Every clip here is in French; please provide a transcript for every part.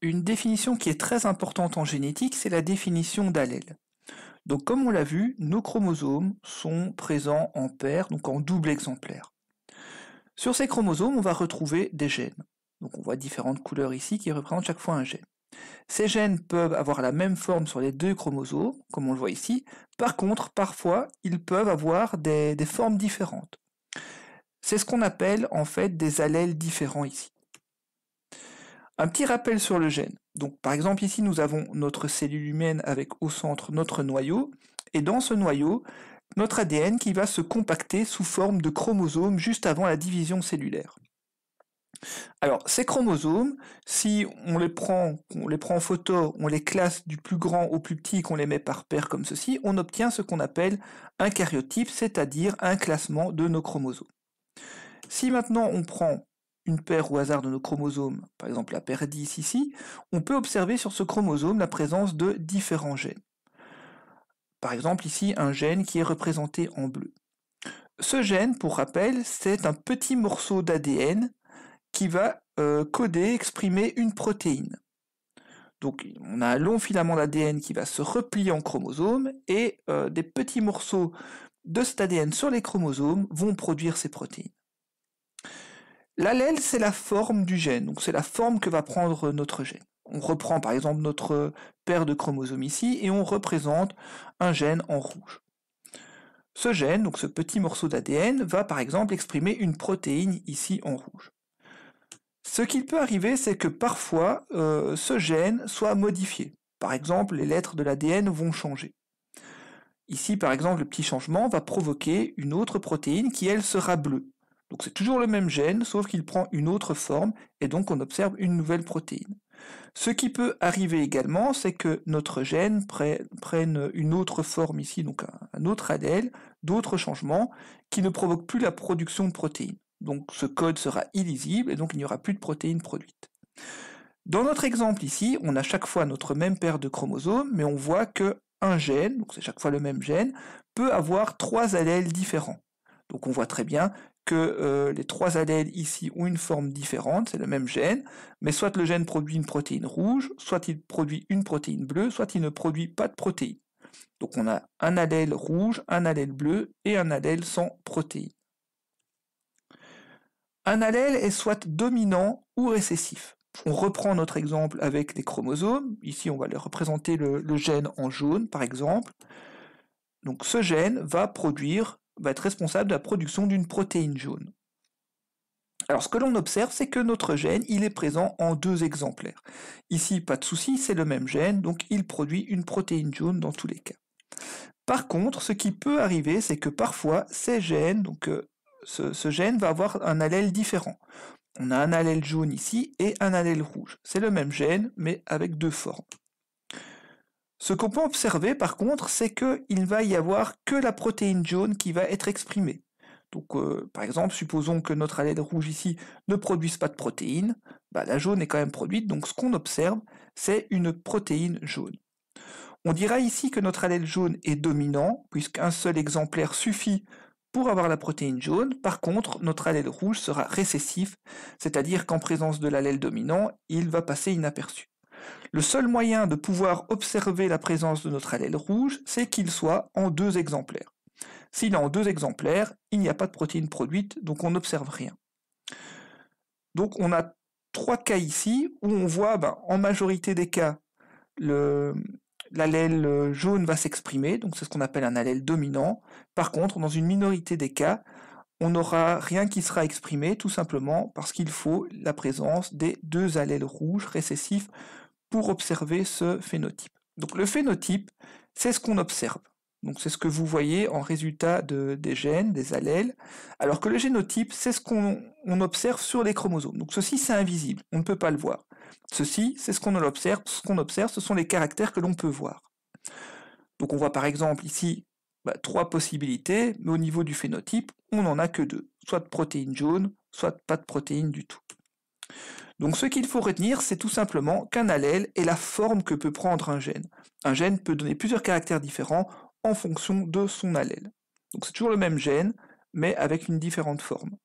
Une définition qui est très importante en génétique, c'est la définition d'allèle. Donc comme on l'a vu, nos chromosomes sont présents en paire, donc en double exemplaire. Sur ces chromosomes, on va retrouver des gènes. Donc on voit différentes couleurs ici qui représentent chaque fois un gène. Ces gènes peuvent avoir la même forme sur les deux chromosomes, comme on le voit ici. Par contre, parfois, ils peuvent avoir des, des formes différentes. C'est ce qu'on appelle en fait des allèles différents ici. Un petit rappel sur le gène. Donc, par exemple, ici, nous avons notre cellule humaine avec au centre notre noyau, et dans ce noyau, notre ADN qui va se compacter sous forme de chromosomes juste avant la division cellulaire. Alors, ces chromosomes, si on les prend, on les prend en photo, on les classe du plus grand au plus petit, qu'on les met par paire comme ceci, on obtient ce qu'on appelle un caryotype, c'est-à-dire un classement de nos chromosomes. Si maintenant on prend une paire au hasard de nos chromosomes, par exemple la paire 10 ici, on peut observer sur ce chromosome la présence de différents gènes. Par exemple ici un gène qui est représenté en bleu. Ce gène, pour rappel, c'est un petit morceau d'ADN qui va euh, coder, exprimer une protéine. Donc on a un long filament d'ADN qui va se replier en chromosomes et euh, des petits morceaux de cet ADN sur les chromosomes vont produire ces protéines. L'allèle, c'est la forme du gène, donc c'est la forme que va prendre notre gène. On reprend par exemple notre paire de chromosomes ici et on représente un gène en rouge. Ce gène, donc ce petit morceau d'ADN, va par exemple exprimer une protéine ici en rouge. Ce qu'il peut arriver, c'est que parfois euh, ce gène soit modifié. Par exemple, les lettres de l'ADN vont changer. Ici, par exemple, le petit changement va provoquer une autre protéine qui, elle, sera bleue. Donc c'est toujours le même gène, sauf qu'il prend une autre forme, et donc on observe une nouvelle protéine. Ce qui peut arriver également, c'est que notre gène prenne une autre forme ici, donc un autre allèle, d'autres changements, qui ne provoquent plus la production de protéines. Donc ce code sera illisible, et donc il n'y aura plus de protéines produites. Dans notre exemple ici, on a chaque fois notre même paire de chromosomes, mais on voit que un gène, donc c'est chaque fois le même gène, peut avoir trois allèles différents. Donc on voit très bien que euh, les trois allèles ici ont une forme différente, c'est le même gène, mais soit le gène produit une protéine rouge, soit il produit une protéine bleue, soit il ne produit pas de protéine. Donc on a un allèle rouge, un allèle bleu et un allèle sans protéine. Un allèle est soit dominant ou récessif. On reprend notre exemple avec les chromosomes. Ici, on va les représenter le, le gène en jaune, par exemple. Donc ce gène va produire va être responsable de la production d'une protéine jaune. Alors ce que l'on observe, c'est que notre gène, il est présent en deux exemplaires. Ici, pas de souci, c'est le même gène, donc il produit une protéine jaune dans tous les cas. Par contre, ce qui peut arriver, c'est que parfois, ces gènes, donc euh, ce gène va avoir un allèle différent. On a un allèle jaune ici et un allèle rouge. C'est le même gène, mais avec deux formes. Ce qu'on peut observer par contre, c'est qu'il ne va y avoir que la protéine jaune qui va être exprimée. Donc euh, par exemple, supposons que notre allèle rouge ici ne produise pas de protéines, bah, la jaune est quand même produite, donc ce qu'on observe, c'est une protéine jaune. On dira ici que notre allèle jaune est dominant, puisqu'un seul exemplaire suffit pour avoir la protéine jaune. Par contre, notre allèle rouge sera récessif, c'est-à-dire qu'en présence de l'allèle dominant, il va passer inaperçu. Le seul moyen de pouvoir observer la présence de notre allèle rouge, c'est qu'il soit en deux exemplaires. S'il est en deux exemplaires, il n'y a pas de protéines produites, donc on n'observe rien. Donc on a trois cas ici où on voit ben, en majorité des cas l'allèle jaune va s'exprimer, donc c'est ce qu'on appelle un allèle dominant. Par contre, dans une minorité des cas, on n'aura rien qui sera exprimé, tout simplement parce qu'il faut la présence des deux allèles rouges récessifs pour observer ce phénotype. Donc le phénotype, c'est ce qu'on observe. Donc c'est ce que vous voyez en résultat de, des gènes, des allèles, alors que le génotype, c'est ce qu'on observe sur les chromosomes. Donc ceci, c'est invisible, on ne peut pas le voir. Ceci, c'est ce qu'on observe, ce qu'on observe, ce sont les caractères que l'on peut voir. Donc on voit par exemple ici bah, trois possibilités, mais au niveau du phénotype, on n'en a que deux, soit de protéines jaunes, soit pas de protéines du tout. Donc ce qu'il faut retenir, c'est tout simplement qu'un allèle est la forme que peut prendre un gène. Un gène peut donner plusieurs caractères différents en fonction de son allèle. Donc c'est toujours le même gène, mais avec une différente forme.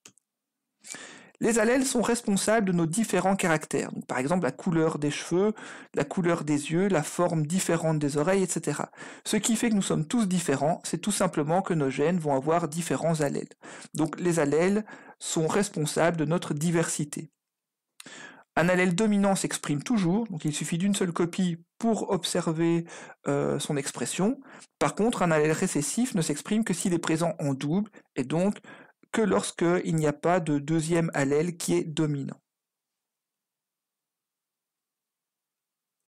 Les allèles sont responsables de nos différents caractères, par exemple la couleur des cheveux, la couleur des yeux, la forme différente des oreilles, etc. Ce qui fait que nous sommes tous différents, c'est tout simplement que nos gènes vont avoir différents allèles. Donc les allèles sont responsables de notre diversité. Un allèle dominant s'exprime toujours, donc il suffit d'une seule copie pour observer euh, son expression. Par contre, un allèle récessif ne s'exprime que s'il est présent en double, et donc que lorsqu'il n'y a pas de deuxième allèle qui est dominant.